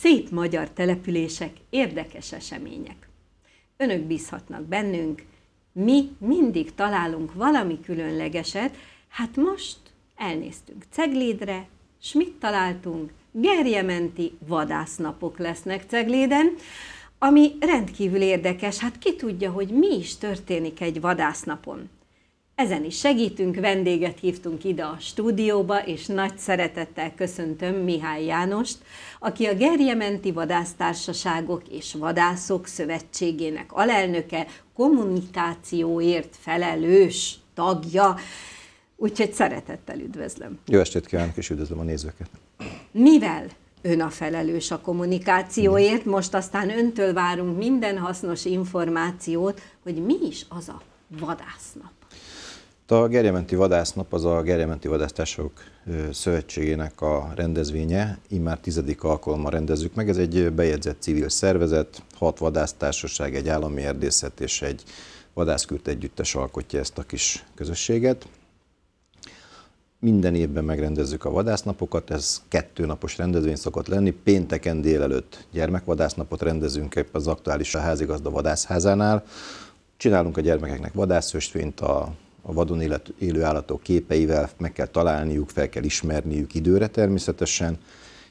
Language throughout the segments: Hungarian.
szép magyar települések, érdekes események. Önök bízhatnak bennünk, mi mindig találunk valami különlegeset, hát most elnéztünk Ceglédre, s mit találtunk? Gerjementi vadásznapok lesznek Cegléden, ami rendkívül érdekes, hát ki tudja, hogy mi is történik egy vadásznapon. Ezen is segítünk, vendéget hívtunk ide a stúdióba, és nagy szeretettel köszöntöm Mihály Jánost, aki a Gerjementi Vadásztársaságok és Vadászok Szövetségének alelnöke, kommunikációért felelős tagja. Úgyhogy szeretettel üdvözlöm. Jó estét kívánok, és üdvözlöm a nézőket. Mivel ön a felelős a kommunikációért, most aztán öntől várunk minden hasznos információt, hogy mi is az a vadásznap. A Gerjementi Vadásznap az a Gerjementi Vadásztársaság Szövetségének a rendezvénye, immár tizedik alkalommal rendezzük meg. Ez egy bejegyzett civil szervezet, hat vadásztársaság, egy állami erdészet és egy vadászkürt együttes alkotja ezt a kis közösséget. Minden évben megrendezzük a vadásznapokat, ez kettő napos rendezvény szokott lenni. Pénteken délelőtt gyermekvadásznapot rendezünk épp az aktuális a házigazda vadászházánál. Csinálunk a gyermekeknek vadászöstvényt, a a vadon élet, élő állatok képeivel, meg kell találniuk, fel kell ismerniük időre természetesen.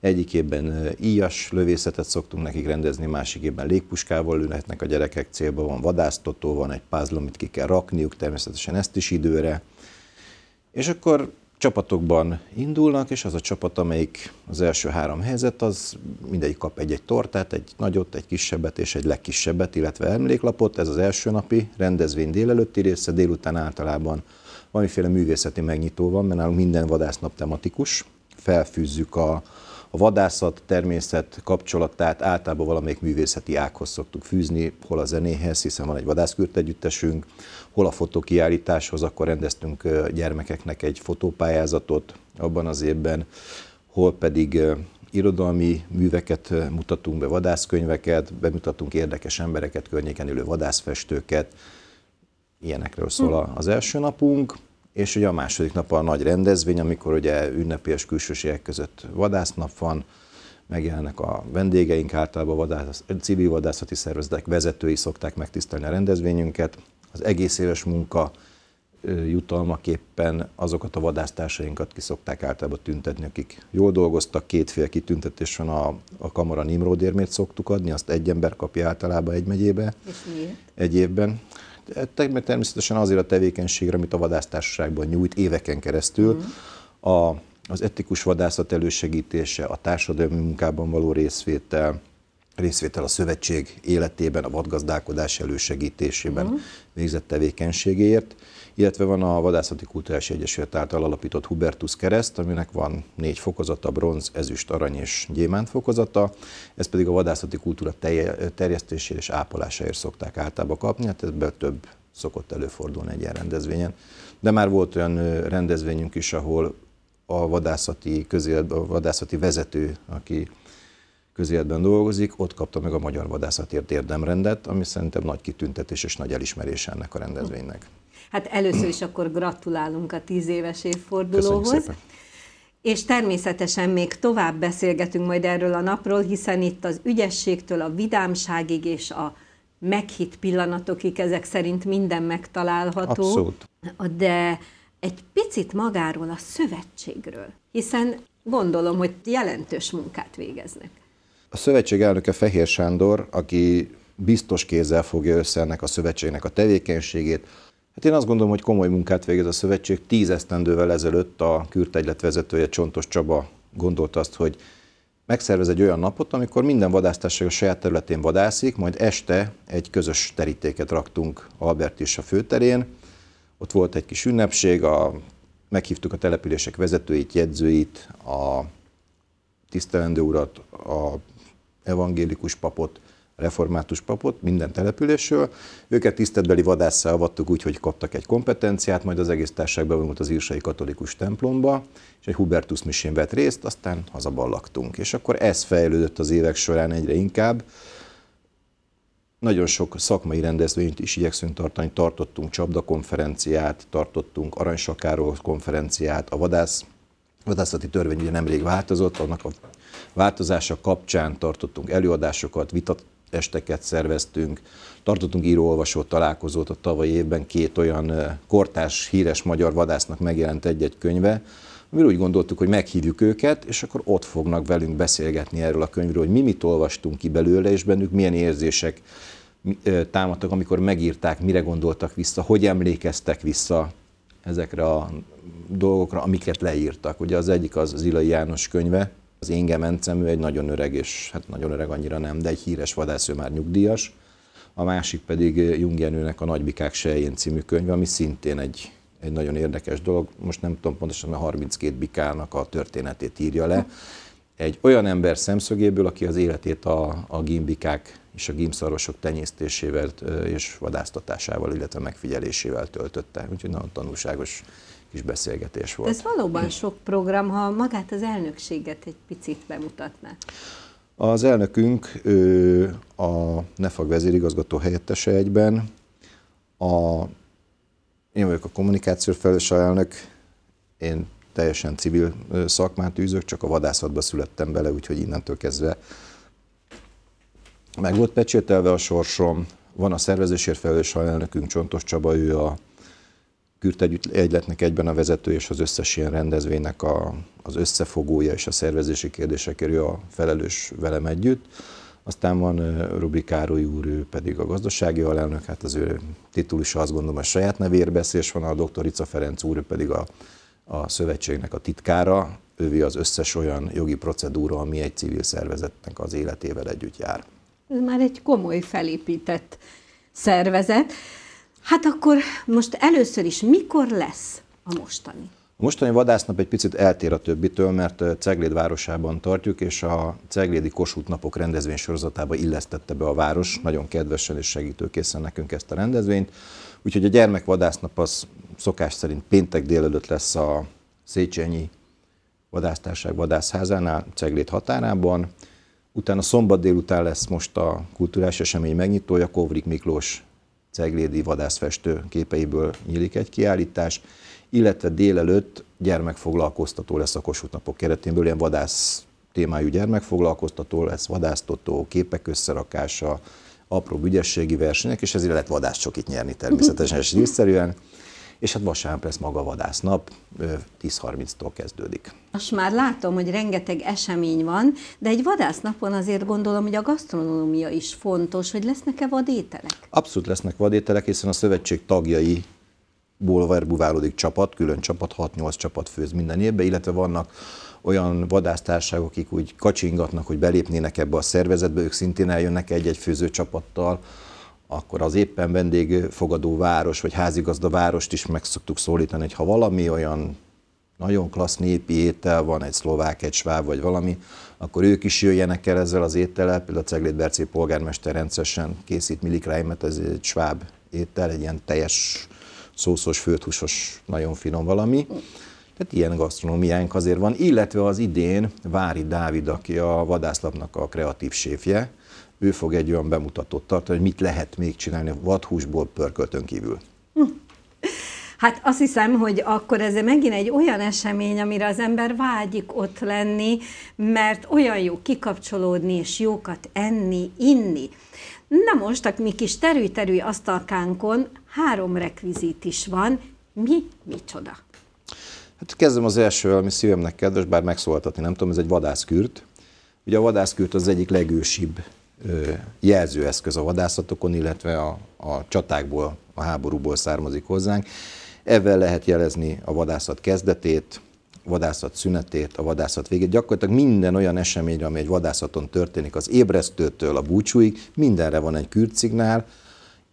Egyikében íjas lövészetet szoktunk nekik rendezni, másikében légpuskával lőnek a gyerekek célba, van vadásztotó, van egy pázlom, amit ki kell rakniuk, természetesen ezt is időre. És akkor csapatokban indulnak, és az a csapat, amelyik az első három helyzet, az mindegyik kap egy-egy tortát, egy nagyot, egy kisebbet és egy legkisebbet, illetve emléklapot. Ez az első napi rendezvény délelőtti része, délután általában valamiféle művészeti megnyitó van, mert nálunk minden vadásznap tematikus. Felfűzzük a, a vadászat, természet kapcsolatát általában valamelyik művészeti ághoz szoktuk fűzni, hol a zenéhez, hiszen van egy vadászkürt együttesünk, hol a fotókiállításhoz, akkor rendeztünk gyermekeknek egy fotópályázatot abban az évben, hol pedig irodalmi műveket mutatunk be, vadászkönyveket, bemutatunk érdekes embereket, környéken ülő vadászfestőket, ilyenekről szól hm. az első napunk és ugye a második nap a nagy rendezvény, amikor ugye ünnepélyes külsőségek között vadásznap van, megjelennek a vendégeink, általában vadász, civil vadászati szervezetek vezetői szokták megtisztelni a rendezvényünket. Az egész éves munka jutalmaképpen azokat a vadásztársainkat ki szokták általában tüntetni, akik jól dolgoztak, kétféle kitüntetés van, a, a kamara Nimródérmét szoktuk adni, azt egy ember kapja általában egy megyébe. És miért? Egy évben. Mert természetesen azért a tevékenységre, amit a vadásztársaságban nyújt éveken keresztül, mm. a, az etikus vadászat elősegítése, a társadalmi munkában való részvétel, részvétel a szövetség életében, a vadgazdálkodás elősegítésében uh-huh. végzett tevékenységéért, illetve van a Vadászati kultúrás Egyesület által alapított Hubertus kereszt, aminek van négy fokozata, bronz, ezüst, arany és gyémánt fokozata, ez pedig a vadászati kultúra terjesztésére és ápolásáért szokták általában kapni, hát ebből több szokott előfordulni egy ilyen rendezvényen. De már volt olyan rendezvényünk is, ahol a vadászati, közélet, a vadászati vezető, aki közéletben dolgozik, ott kapta meg a Magyar Vadászatért érdemrendet, ami szerintem nagy kitüntetés és nagy elismerés ennek a rendezvénynek. Hát először is akkor gratulálunk a tíz éves évfordulóhoz. És természetesen még tovább beszélgetünk majd erről a napról, hiszen itt az ügyességtől a vidámságig és a meghitt pillanatokig ezek szerint minden megtalálható. Abszolút. De egy picit magáról a szövetségről, hiszen gondolom, hogy jelentős munkát végeznek. A szövetség elnöke Fehér Sándor, aki biztos kézzel fogja össze ennek a szövetségnek a tevékenységét. Hát én azt gondolom, hogy komoly munkát végez a szövetség. Tíz esztendővel ezelőtt a kürtegylet vezetője Csontos Csaba gondolta azt, hogy megszervez egy olyan napot, amikor minden vadásztársaság a saját területén vadászik, majd este egy közös terítéket raktunk Albert és a főterén. Ott volt egy kis ünnepség, a, meghívtuk a települések vezetőit, jegyzőit, a tisztelendő urat, a evangélikus papot, református papot minden településről. Őket tiszteltbeli vadásszá avattuk úgy, hogy kaptak egy kompetenciát, majd az egész társaság bevonult az írsai katolikus templomba, és egy Hubertus misén vett részt, aztán hazaballaktunk. És akkor ez fejlődött az évek során egyre inkább. Nagyon sok szakmai rendezvényt is igyekszünk tartani, tartottunk csapdakonferenciát, tartottunk aranysakáról konferenciát, a vadász vadászati törvény ugye nemrég változott, annak a változása kapcsán tartottunk előadásokat, vitat, szerveztünk, tartottunk író-olvasó találkozót a tavalyi évben, két olyan kortás, híres magyar vadásznak megjelent egy-egy könyve, mi úgy gondoltuk, hogy meghívjuk őket, és akkor ott fognak velünk beszélgetni erről a könyvről, hogy mi mit olvastunk ki belőle, és bennük milyen érzések támadtak, amikor megírták, mire gondoltak vissza, hogy emlékeztek vissza ezekre a dolgokra, amiket leírtak. Ugye az egyik az, az Ilai János könyve, az én gemencem, ő egy nagyon öreg, és hát nagyon öreg annyira nem, de egy híres vadász, ő már nyugdíjas. A másik pedig Jungjenőnek a Nagybikák sejjén című könyv, ami szintén egy, egy nagyon érdekes dolog. Most nem tudom pontosan, a 32 bikának a történetét írja le. Egy olyan ember szemszögéből, aki az életét a, a gimbikák és a gimszarvasok tenyésztésével és vadásztatásával, illetve megfigyelésével töltötte. Úgyhogy nagyon tanulságos kis beszélgetés volt. ez valóban sok program, ha magát az elnökséget egy picit bemutatná. Az elnökünk ő, a NEFAG vezérigazgató helyettese egyben, a, én vagyok a kommunikáció felelős elnök, én teljesen civil szakmát űzök, csak a vadászatba születtem bele, úgyhogy innentől kezdve meg volt pecsételve a sorsom. Van a szervezésért felelős elnökünk Csontos Csaba, ő a Kürt Egyletnek egyben a vezető és az összes ilyen rendezvénynek a, az összefogója és a szervezési kérdésekért ő a felelős velem együtt. Aztán van Rubik Károly úr, ő pedig a gazdasági alelnök, hát az ő titulusa azt gondolom a saját nevéért beszél, és van a dr. Ica Ferenc úr, ő pedig a, a szövetségnek a titkára, ővi az összes olyan jogi procedúra, ami egy civil szervezetnek az életével együtt jár. Ez már egy komoly felépített szervezet. Hát akkor most először is mikor lesz a mostani? A mostani vadásznap egy picit eltér a többitől, mert Cegléd városában tartjuk, és a Ceglédi Kossuth Napok rendezvény sorozatába illesztette be a város, nagyon kedvesen és segítőkészen nekünk ezt a rendezvényt. Úgyhogy a gyermekvadásznap az szokás szerint péntek délelőtt lesz a Széchenyi Vadásztárság vadászházánál, Cegléd határában. Utána szombat délután lesz most a kulturális esemény megnyitója, Kovrik Miklós Ceglédi vadászfestő képeiből nyílik egy kiállítás, illetve délelőtt gyermekfoglalkoztató lesz a Kossuth napok keretén, ilyen vadász témájú gyermekfoglalkoztató lesz, vadásztotó, képek összerakása, apró ügyességi versenyek, és ezért lehet vadászcsokit nyerni természetesen és díszszerűen és hát vasárnap lesz maga vadásznap, 10.30-tól kezdődik. Most már látom, hogy rengeteg esemény van, de egy vadásznapon azért gondolom, hogy a gasztronómia is fontos, hogy lesznek-e vadételek? Abszolút lesznek vadételek, hiszen a szövetség tagjai ból verbuválódik csapat, külön csapat, 6-8 csapat főz minden évben, illetve vannak olyan vadásztársaságok, akik úgy kacsingatnak, hogy belépnének ebbe a szervezetbe, ők szintén eljönnek egy-egy főzőcsapattal, akkor az éppen vendégfogadó város, vagy házigazda várost is meg szoktuk szólítani, hogy ha valami olyan nagyon klassz népi étel van, egy szlovák, egy sváb vagy valami, akkor ők is jöjjenek el ezzel az étellel, például a Ceglét Bercé polgármester rendszeresen készít Milik Reimet, ez egy sváb étel, egy ilyen teljes szószos, főthúsos, nagyon finom valami. Tehát ilyen gasztronómiánk azért van, illetve az idén Vári Dávid, aki a vadászlapnak a kreatív séfje, ő fog egy olyan bemutatót tartani, hogy mit lehet még csinálni vadhúsból pörköltön kívül. Hm. Hát azt hiszem, hogy akkor ez megint egy olyan esemény, amire az ember vágyik ott lenni, mert olyan jó kikapcsolódni és jókat enni, inni. Na most a mi kis terű-terű asztalkánkon három rekvizit is van. Mi, micsoda? Hát kezdem az elsővel, ami szívemnek kedves, bár megszólaltatni nem tudom, ez egy vadászkürt. Ugye a vadászkürt az egyik legősibb jelzőeszköz a vadászatokon, illetve a, a csatákból, a háborúból származik hozzánk. Ezzel lehet jelezni a vadászat kezdetét, vadászat szünetét, a vadászat végét. Gyakorlatilag minden olyan eseményre, ami egy vadászaton történik, az ébresztőtől a búcsúig, mindenre van egy kürt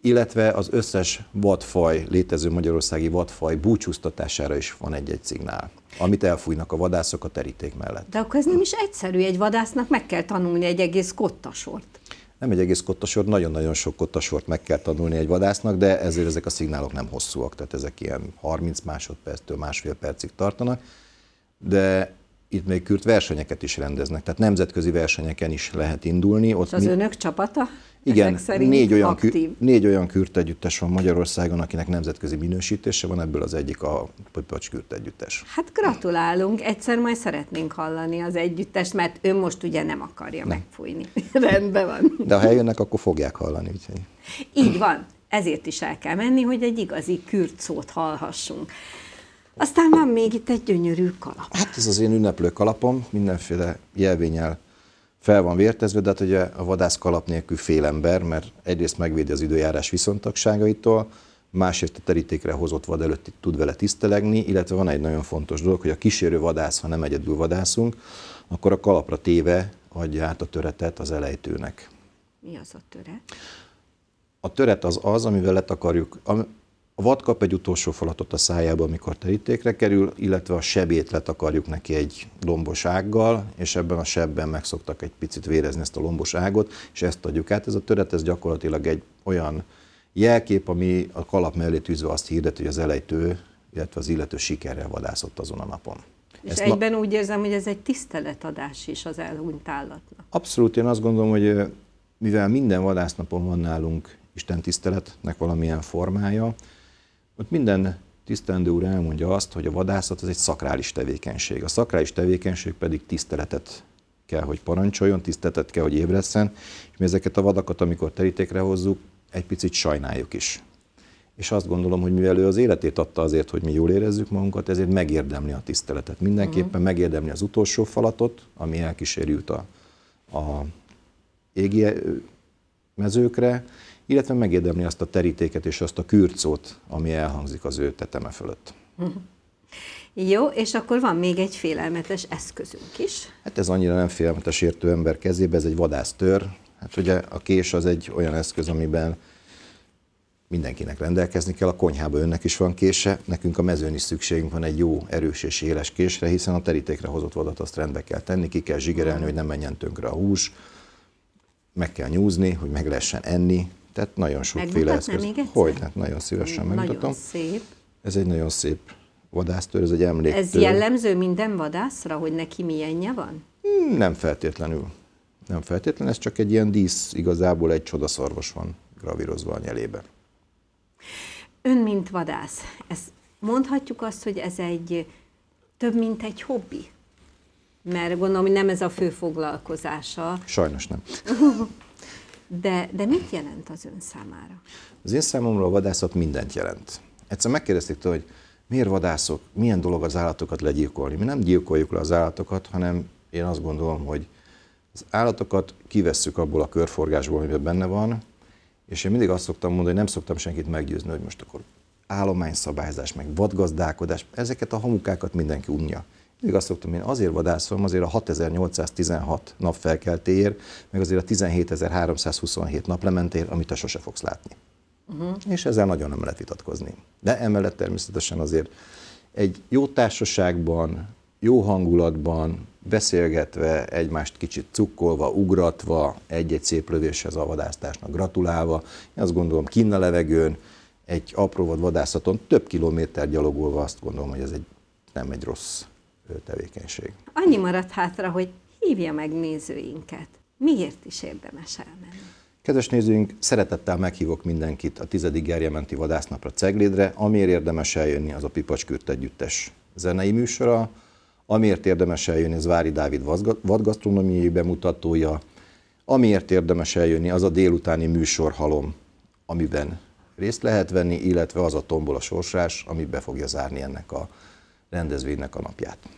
illetve az összes vadfaj, létező magyarországi vadfaj búcsúztatására is van egy-egy szignál, amit elfújnak a vadászok a teríték mellett. De akkor ez nem is egyszerű, egy vadásznak meg kell tanulni egy egész kottasort. Nem egy egész kottasort, nagyon-nagyon sok kottasort meg kell tanulni egy vadásznak, de ezért ezek a szignálok nem hosszúak, tehát ezek ilyen 30 másodperctől másfél percig tartanak, de itt még kürt versenyeket is rendeznek, tehát nemzetközi versenyeken is lehet indulni. Ott És az mi... önök csapata? Igen, négy olyan, Kür, négy olyan kürt együttes van Magyarországon, akinek nemzetközi minősítése van, ebből az egyik a Pöpöcs kürt együttes. Hát gratulálunk, egyszer majd szeretnénk hallani az együttest, mert ő most ugye nem akarja nem. megfújni. Rendben van. De ha eljönnek, akkor fogják hallani. Így van, ezért is el kell menni, hogy egy igazi kürt szót hallhassunk. Aztán van még itt egy gyönyörű kalap. Hát ez az én ünneplő kalapom, mindenféle jelvényel fel van vértezve, de hát ugye a vadász kalap nélkül fél ember, mert egyrészt megvédi az időjárás viszontagságaitól, másrészt a terítékre hozott vad előtt tud vele tisztelegni, illetve van egy nagyon fontos dolog, hogy a kísérő vadász, ha nem egyedül vadászunk, akkor a kalapra téve adja át a töretet az elejtőnek. Mi az a töret? A töret az az, amivel letakarjuk, a vad kap egy utolsó falatot a szájába, amikor terítékre kerül, illetve a sebét letakarjuk neki egy lombos ággal, és ebben a sebben megszoktak egy picit vérezni ezt a lombos ágot, és ezt adjuk át. Ez a töret, ez gyakorlatilag egy olyan jelkép, ami a kalap mellé tűzve azt hirdeti, hogy az elejtő, illetve az illető sikerrel vadászott azon a napon. És Ezt egyben ma... úgy érzem, hogy ez egy tiszteletadás is az elhunyt állatnak. Abszolút, én azt gondolom, hogy mivel minden vadásznapon van nálunk Isten tiszteletnek valamilyen formája, ott minden tisztendő úr elmondja azt, hogy a vadászat az egy szakrális tevékenység. A szakrális tevékenység pedig tiszteletet kell, hogy parancsoljon, tiszteletet kell, hogy ébredszen, és mi ezeket a vadakat, amikor terítékre hozzuk, egy picit sajnáljuk is. És azt gondolom, hogy mivel ő az életét adta azért, hogy mi jól érezzük magunkat, ezért megérdemli a tiszteletet. Mindenképpen mhm. megérdemli az utolsó falatot, ami elkísérült a, a égi mezőkre, illetve megérdemli azt a terítéket és azt a kürcót, ami elhangzik az ő teteme fölött. Jó, és akkor van még egy félelmetes eszközünk is. Hát ez annyira nem félelmetes értő ember kezébe, ez egy vadásztör. Hát ugye a kés az egy olyan eszköz, amiben mindenkinek rendelkezni kell, a konyhába önnek is van kése, nekünk a mezőn is szükségünk van egy jó, erős és éles késre, hiszen a terítékre hozott vadat azt rendbe kell tenni, ki kell zsigerelni, hogy ne menjen tönkre a hús, meg kell nyúzni, hogy meg lehessen enni, tehát nagyon sokféle eszköz. még Hogy? Hát nagyon szívesen mm, nagyon megmutatom. szép. Ez egy nagyon szép vadásztőr, ez egy emlék. Ez jellemző minden vadászra, hogy neki milyenje van? Hmm, nem feltétlenül. Nem feltétlenül, ez csak egy ilyen dísz, igazából egy csodaszarvas van gravírozva a nyelébe. Ön, mint vadász, ez mondhatjuk azt, hogy ez egy több, mint egy hobbi? mert gondolom, hogy nem ez a fő foglalkozása. Sajnos nem. De, de mit jelent az ön számára? Az én számomra a vadászat mindent jelent. Egyszer megkérdezték tőle, hogy miért vadászok, milyen dolog az állatokat legyilkolni. Mi nem gyilkoljuk le az állatokat, hanem én azt gondolom, hogy az állatokat kivesszük abból a körforgásból, amiben benne van, és én mindig azt szoktam mondani, hogy nem szoktam senkit meggyőzni, hogy most akkor állományszabályzás, meg vadgazdálkodás, ezeket a hamukákat mindenki unja. Mindig azt szoktam, én azért vadászom, azért a 6816 nap felkeltéért, meg azért a 17327 naplementéért, amit te sose fogsz látni. Uh-huh. És ezzel nagyon nem lehet vitatkozni. De emellett természetesen azért egy jó társaságban, jó hangulatban, beszélgetve, egymást kicsit cukkolva, ugratva, egy-egy szép lövéshez a vadásztásnak gratulálva. Én azt gondolom, kinn a levegőn, egy apró vadászaton több kilométer gyalogolva azt gondolom, hogy ez egy, nem egy rossz tevékenység. Annyi maradt hátra, hogy hívja meg nézőinket. Miért is érdemes elmenni? Kedves nézőink, szeretettel meghívok mindenkit a 10. Gerjementi Vadásznapra Ceglédre, amiért érdemes eljönni az a Pipacskürt Együttes zenei műsora, amiért érdemes eljönni az Vári Dávid vadgasztronómiai bemutatója, amiért érdemes eljönni az a délutáni műsorhalom, amiben részt lehet venni, illetve az a tombol a sorsás, ami be fogja zárni ennek a rendezvénynek a napját.